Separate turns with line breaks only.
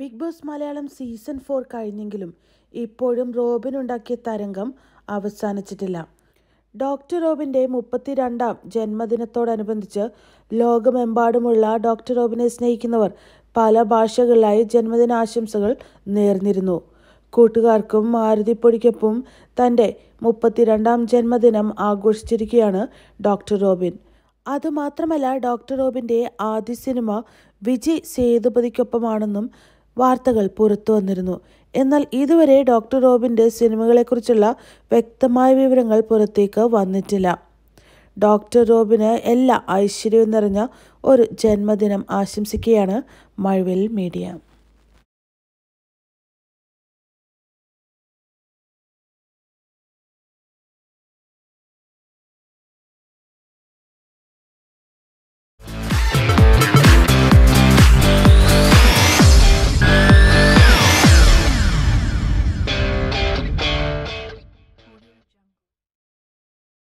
big Boss Malayalam season four കഴിഞ്ഞെങ്കിലും ഇപ്പോഴും Robin ഉണ്ടാക്കിയ തരംഗം അവസാനിച്ചിട്ടില്ല ഡോക്ടർ റോബിൻ്റെ മുപ്പത്തിരണ്ടാം ജന്മദിനത്തോടനുബന്ധിച്ച് ലോകമെമ്പാടുമുള്ള ഡോക്ടർ റോബിനെ സ്നേഹിക്കുന്നവർ പല ഭാഷകളിലായി ജന്മദിനാശംസകൾ നേർന്നിരുന്നു കൂട്ടുകാർക്കും മാരുതിപ്പൊടിക്കൊപ്പം തൻ്റെ മുപ്പത്തിരണ്ടാം ജന്മദിനം ആഘോഷിച്ചിരിക്കുകയാണ് ഡോക്ടർ റോബിൻ അതുമാത്രമല്ല ഡോക്ടർ റോബിൻ്റെ ആദ്യ സിനിമ വിജയ് സേതുപതിക്കൊപ്പമാണെന്നും വാർത്തകൾ പുറത്തു വന്നിരുന്നു എന്നാൽ ഇതുവരെ ഡോക്ടർ റോബിൻ്റെ സിനിമകളെക്കുറിച്ചുള്ള വ്യക്തമായ വിവരങ്ങൾ പുറത്തേക്ക് വന്നിട്ടില്ല ഡോക്ടർ റോബിന് എല്ലാ ഐശ്വര്യവും നിറഞ്ഞ ഒരു ജന്മദിനം ആശംസിക്കുകയാണ് മഴവിൽ മീഡിയ